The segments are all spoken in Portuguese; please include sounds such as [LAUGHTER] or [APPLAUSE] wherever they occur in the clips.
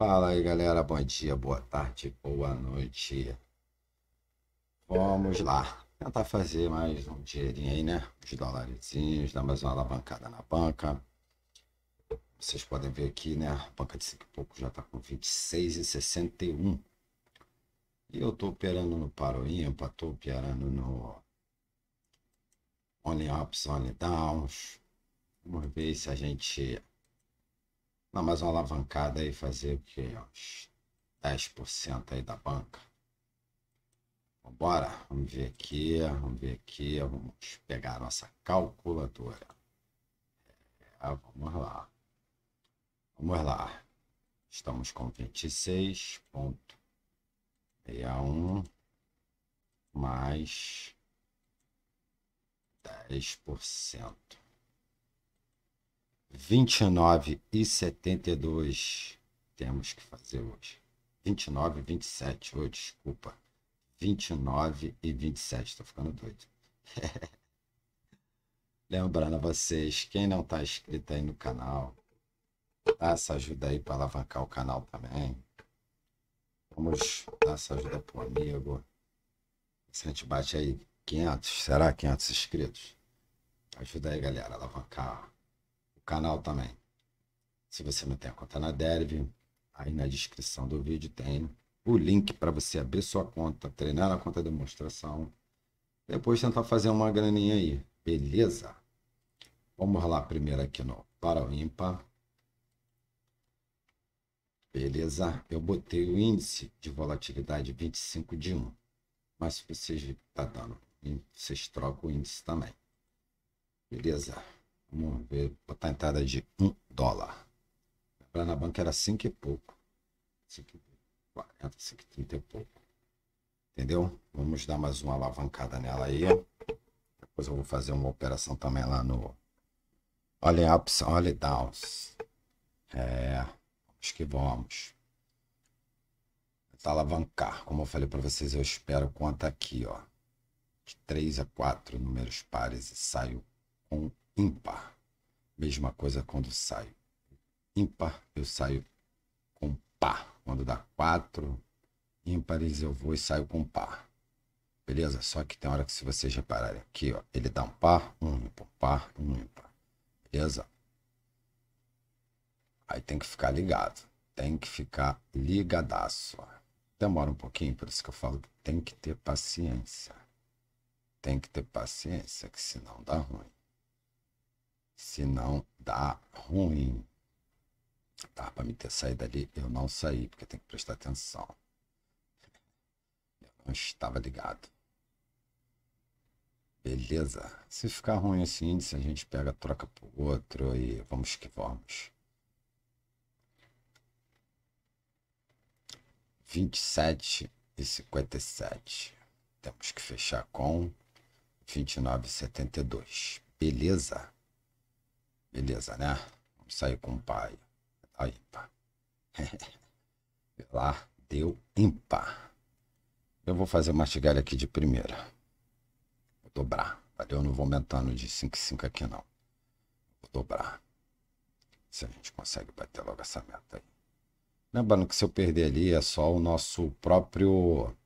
Fala aí, galera. Bom dia, boa tarde, boa noite. Vamos lá. Tentar fazer mais um dinheirinho aí, né? Os dolarizinhos, dar mais uma alavancada na banca. Vocês podem ver aqui, né? A banca de cinco e pouco já tá com 26,61. E eu tô operando no paro ímpar, tô operando no only ups, only downs. Vamos ver se a gente não, mas uma alavancada aí fazer o que? Uns 10% aí da banca. bora vamos ver aqui, vamos ver aqui, vamos pegar a nossa calculadora. É, vamos lá. Vamos lá. Estamos com 26.61 mais 10%. 29 e 72 temos que fazer hoje. 29 e 27, oh, desculpa. 29 e 27, estou ficando doido. [LAUGHS] Lembrando a vocês, quem não está inscrito aí no canal, dá essa ajuda aí para alavancar o canal também. Vamos dar essa ajuda para pro amigo. Se a gente bate aí 500, será 500 inscritos? Ajuda aí, galera, a alavancar canal também. Se você não tem a conta na Derve, aí na descrição do vídeo tem o link para você abrir sua conta, treinar a conta de demonstração, depois tentar fazer uma graninha aí, beleza? Vamos lá primeiro aqui no para o Beleza? Eu botei o índice de volatilidade 25 de 1. Mas se vocês tá dando, vocês trocam o índice também. Beleza? Vamos ver, botar a entrada de 1 dólar. Pra na banca era 5 e pouco. 5, 40, 5, 30 e pouco. Entendeu? Vamos dar mais uma alavancada nela aí. Depois eu vou fazer uma operação também lá no... Olha ups, olha downs. É, acho que vamos. Tentar alavancar. Como eu falei pra vocês, eu espero conta aqui, ó. De 3 a 4 números pares e saio com ímpar. Mesma coisa quando saio. Ímpar, eu saio com par. Quando dá quatro ímpares, eu vou e saio com par. Beleza? Só que tem hora que se vocês repararem aqui, ó, ele dá um par, um ímpar, par, um ímpar. Beleza? Aí tem que ficar ligado. Tem que ficar ligadaço. Ó. Demora um pouquinho, por isso que eu falo que tem que ter paciência. Tem que ter paciência, que senão dá ruim senão dá ruim. dá para me ter saído dali, eu não saí, porque tem que prestar atenção. Eu não estava ligado. Beleza. Se ficar ruim esse assim, índice, a gente pega, troca por outro e vamos que vamos. 27 e 57. Temos que fechar com 29,72. Beleza? Beleza, né? Vamos sair com o pai. Aí, pá. Tá [LAUGHS] lá deu ímpar. Eu vou fazer mastigar ele aqui de primeira. Vou dobrar. Valeu, não vou aumentando de 5 em 5 aqui não. Vou dobrar. Se a gente consegue bater logo essa meta aí. Lembrando que se eu perder ali é só o nosso próprio.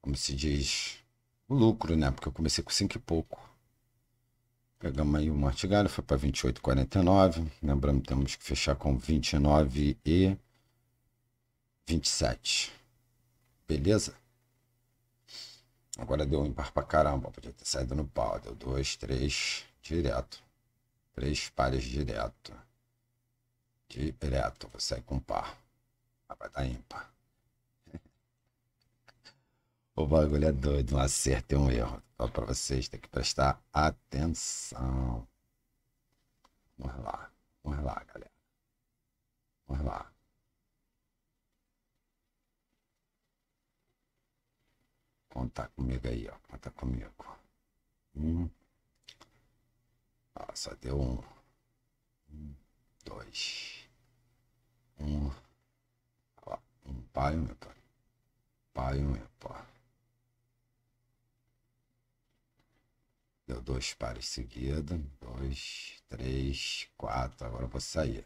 Como se diz? O lucro, né? Porque eu comecei com 5 e pouco. Pegamos aí o martigalho, foi para 28,49. Lembrando que temos que fechar com 29 e 27. Beleza? Agora deu um par para caramba. Podia ter saído no pau. Deu dois, três, direto. Três pares direto. Direto. Vou sair com par. Mas ah, vai dar ímpar. [LAUGHS] o bagulho é doido. Um acerto e um erro falo para vocês, tem que prestar atenção. Vamos lá, vamos lá, galera. Vamos lá. Conta comigo aí, ó. Conta comigo. Um. só deu um. um dois. Um. Ó, um pai e um Pai um Deu dois pares seguidos. Dois, três, quatro. Agora eu vou sair.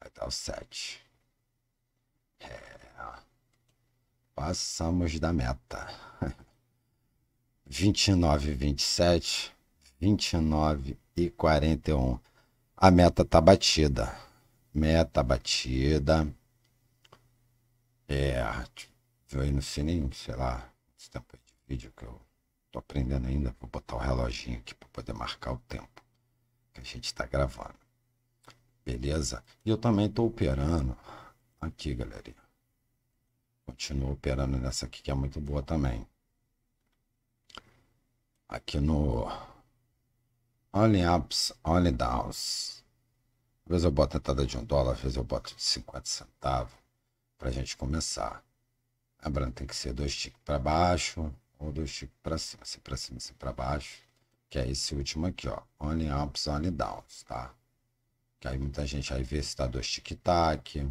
Vai dar o sete. É. Passamos da meta. 29, 27, 29 e 41. A meta tá batida. Meta batida. É. Eu não sei nem, sei lá, esse tempo de vídeo que eu Tô aprendendo ainda, vou botar o um reloginho aqui para poder marcar o tempo que a gente está gravando. Beleza? E eu também estou operando aqui, galerinha. Continuo operando nessa aqui que é muito boa também. Aqui no Only Ups, Only Downs. Às vezes eu boto a entrada de um dólar, às vezes eu boto de 50 centavos para a gente começar. Lembrando, tem que ser dois ticks para baixo, ou dois, tico pra cima, assim pra cima, assim pra baixo. Que é esse último aqui, ó. Only ups, only downs, tá? Que aí muita gente aí vê se tá dois tic-tac.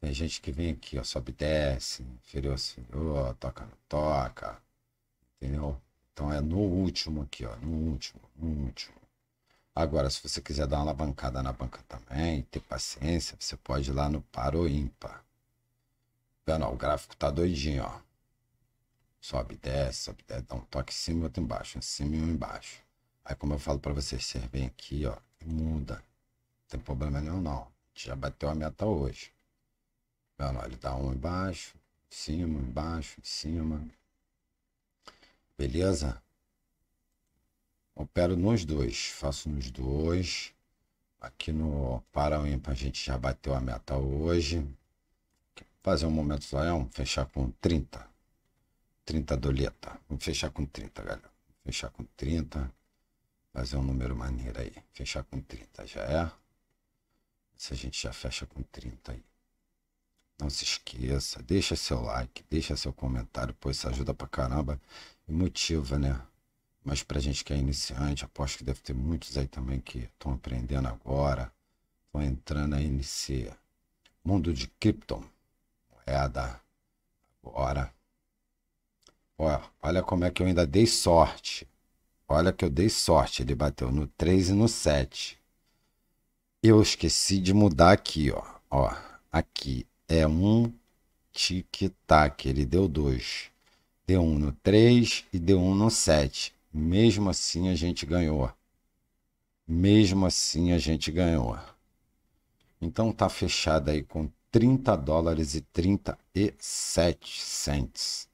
Tem gente que vem aqui, ó, sobe e desce, inferior, superior, assim, toca, não toca. Entendeu? Então é no último aqui, ó. No último, no último. Agora, se você quiser dar uma alavancada na banca também, ter paciência, você pode ir lá no par ou ímpar. Vendo, ó, o gráfico tá doidinho, ó. Sobe, desce, sobe, desce, dá um toque em cima e outro embaixo, em cima e um embaixo. Aí, como eu falo para vocês, vocês bem aqui, ó, muda. Não tem problema nenhum, não. A gente já bateu a meta hoje. lá ele dá um embaixo, em cima, embaixo, em cima. Beleza? Opero nos dois, faço nos dois. Aqui no para a gente já bateu a meta hoje. Fazer um momento só, é um fechar com 30. 30 doleta. Vamos fechar com 30, galera. Fechar com 30. Fazer um número maneiro aí. Fechar com 30 já é. Se a gente já fecha com 30 aí. Não se esqueça, deixa seu like, deixa seu comentário, pois isso ajuda pra caramba e motiva, né? Mas pra gente que é iniciante, aposto que deve ter muitos aí também que estão aprendendo agora, estão entrando aí nesse mundo de Krypton, moeda, agora Olha, olha como é que eu ainda dei sorte. Olha que eu dei sorte. Ele bateu no 3 e no 7. Eu esqueci de mudar aqui, ó. Ó, aqui é um tic-tac. Ele deu 2. Deu 1 um no 3 e deu 1 um no 7. Mesmo assim a gente ganhou. Mesmo assim a gente ganhou. Então tá fechado aí com 30 dólares e 37 cents.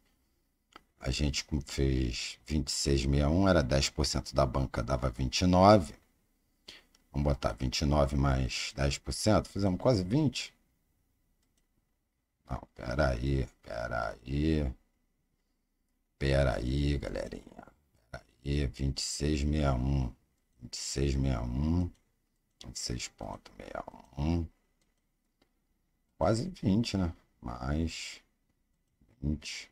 A gente fez 26,61, era 10% da banca, dava 29. Vamos botar 29 mais 10%, fizemos quase 20. Não, peraí, peraí. Peraí, galerinha. Peraí, 26,61. 26,61. 26,61. Quase 20, né? Mais 20.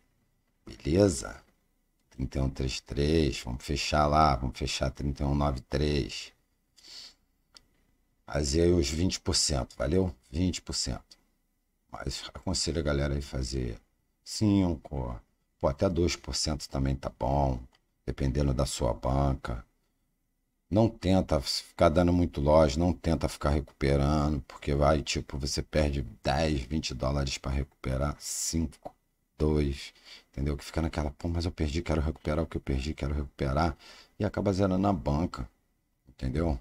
Beleza? 3133, vamos fechar lá, vamos fechar 3193. fazer aí os 20%, valeu? 20%. Mas aconselho a galera aí fazer 5, pô, até 2% também tá bom, dependendo da sua banca. Não tenta ficar dando muito loja, não tenta ficar recuperando, porque vai, tipo, você perde 10, 20 dólares para recuperar 5 dois, entendeu? Que fica naquela, pô, mas eu perdi, quero recuperar o que eu perdi, quero recuperar, e acaba zerando na banca, entendeu?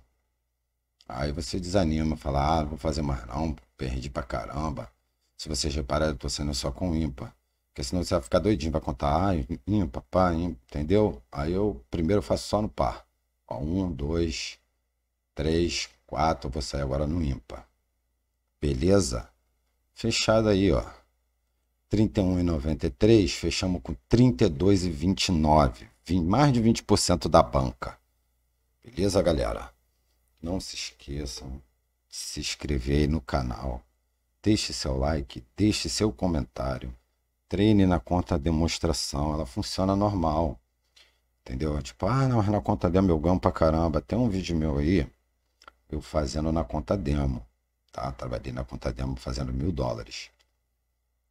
Aí você desanima, fala, ah, não vou fazer mais não, perdi pra caramba. Se você reparar, eu tô sendo só com ímpar. Porque senão você vai ficar doidinho, pra contar, ah, ímpar, pá, ímpar, entendeu? Aí eu primeiro faço só no par. Ó, um, dois, três, quatro, eu vou sair agora no ímpar. Beleza? Fechado aí, ó. 31,93, fechamos com 32,29, mais de 20% da banca. Beleza, galera? Não se esqueçam de se inscrever aí no canal. Deixe seu like, deixe seu comentário. Treine na conta demonstração, ela funciona normal. Entendeu? Tipo, ah, não, mas na conta demo eu ganho pra caramba. Tem um vídeo meu aí, eu fazendo na conta demo. Tá? Trabalhei na conta demo fazendo mil dólares.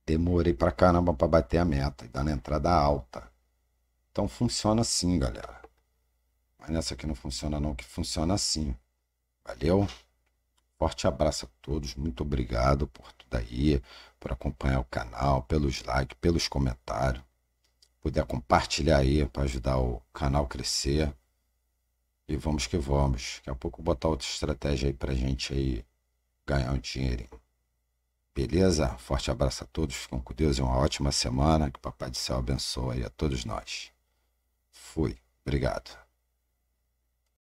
Demorei pra caramba pra bater a meta e dar na entrada alta. Então funciona assim, galera. Mas nessa aqui não funciona não, que funciona assim. Valeu? Forte abraço a todos, muito obrigado por tudo aí, por acompanhar o canal, pelos likes, pelos comentários. Puder compartilhar aí para ajudar o canal crescer. E vamos que vamos. Daqui a pouco vou botar outra estratégia aí pra gente aí ganhar um dinheirinho. Beleza? Forte abraço a todos, ficam com Deus e uma ótima semana. Que o Papai do Céu abençoe a todos nós. Fui, obrigado.